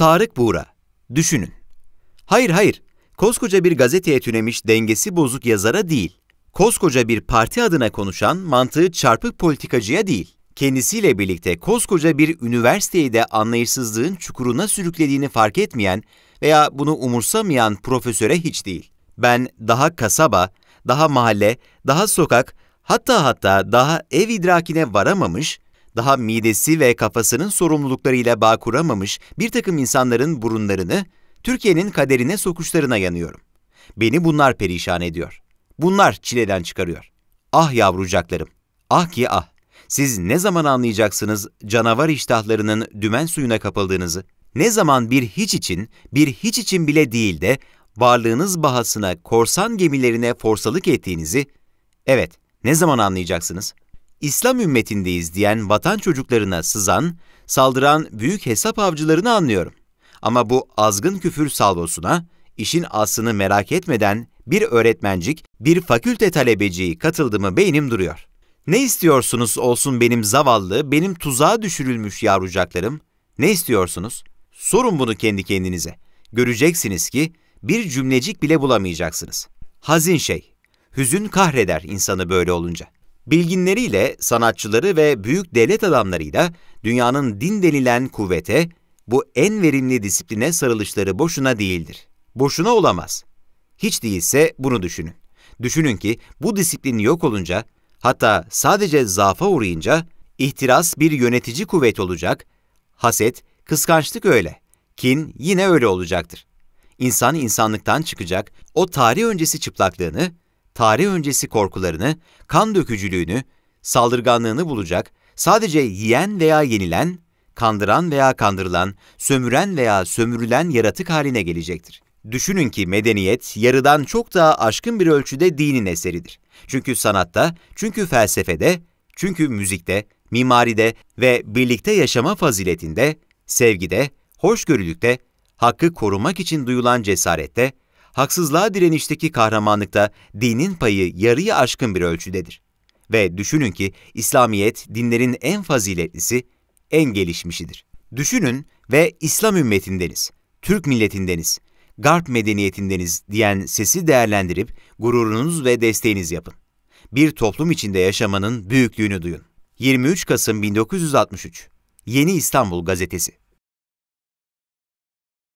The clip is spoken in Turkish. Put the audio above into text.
Tarık Buğra. Düşünün. Hayır hayır. Koskoca bir gazeteye tünemiş dengesi bozuk yazara değil. Koskoca bir parti adına konuşan mantığı çarpık politikacıya değil. Kendisiyle birlikte koskoca bir üniversiteyi de anlayışsızlığın çukuruna sürüklediğini fark etmeyen veya bunu umursamayan profesöre hiç değil. Ben daha kasaba, daha mahalle, daha sokak, hatta hatta daha ev idrakine varamamış, daha midesi ve kafasının sorumluluklarıyla bağ kuramamış bir takım insanların burunlarını Türkiye'nin kaderine sokuşlarına yanıyorum. Beni bunlar perişan ediyor. Bunlar çileden çıkarıyor. Ah yavrucaklarım, ah ki ah. Siz ne zaman anlayacaksınız canavar iştahlarının dümen suyuna kapıldığınızı? Ne zaman bir hiç için, bir hiç için bile değil de varlığınız bahasına korsan gemilerine forsalık ettiğinizi? Evet, ne zaman anlayacaksınız?'' İslam ümmetindeyiz diyen vatan çocuklarına sızan, saldıran büyük hesap avcılarını anlıyorum. Ama bu azgın küfür salvosuna işin aslını merak etmeden bir öğretmencik, bir fakülte talebeciği katıldı mı beynim duruyor. Ne istiyorsunuz olsun benim zavallı, benim tuzağa düşürülmüş yavrucaklarım? Ne istiyorsunuz? Sorun bunu kendi kendinize. Göreceksiniz ki bir cümlecik bile bulamayacaksınız. Hazin şey. Hüzün kahreder insanı böyle olunca bilginleriyle, sanatçıları ve büyük devlet adamlarıyla dünyanın din denilen kuvvete, bu en verimli disipline sarılışları boşuna değildir. Boşuna olamaz. Hiç değilse bunu düşünün. Düşünün ki bu disiplin yok olunca, hatta sadece zaafa uğrayınca, ihtiras bir yönetici kuvvet olacak, haset, kıskançlık öyle, kin yine öyle olacaktır. İnsan insanlıktan çıkacak, o tarih öncesi çıplaklığını tarih öncesi korkularını, kan dökücülüğünü, saldırganlığını bulacak, sadece yiyen veya yenilen, kandıran veya kandırılan, sömüren veya sömürülen yaratık haline gelecektir. Düşünün ki medeniyet yarıdan çok daha aşkın bir ölçüde dinin eseridir. Çünkü sanatta, çünkü felsefede, çünkü müzikte, mimaride ve birlikte yaşama faziletinde, sevgide, hoşgörülükte, hakkı korumak için duyulan cesarette, haksızlığa direnişteki kahramanlıkta dinin payı yarıyı aşkın bir ölçüdedir. Ve düşünün ki İslamiyet dinlerin en faziletlisi, en gelişmişidir. Düşünün ve İslam ümmetindeniz, Türk milletindeniz, Garp medeniyetindeniz diyen sesi değerlendirip gururunuz ve desteğiniz yapın. Bir toplum içinde yaşamanın büyüklüğünü duyun. 23 Kasım 1963 Yeni İstanbul Gazetesi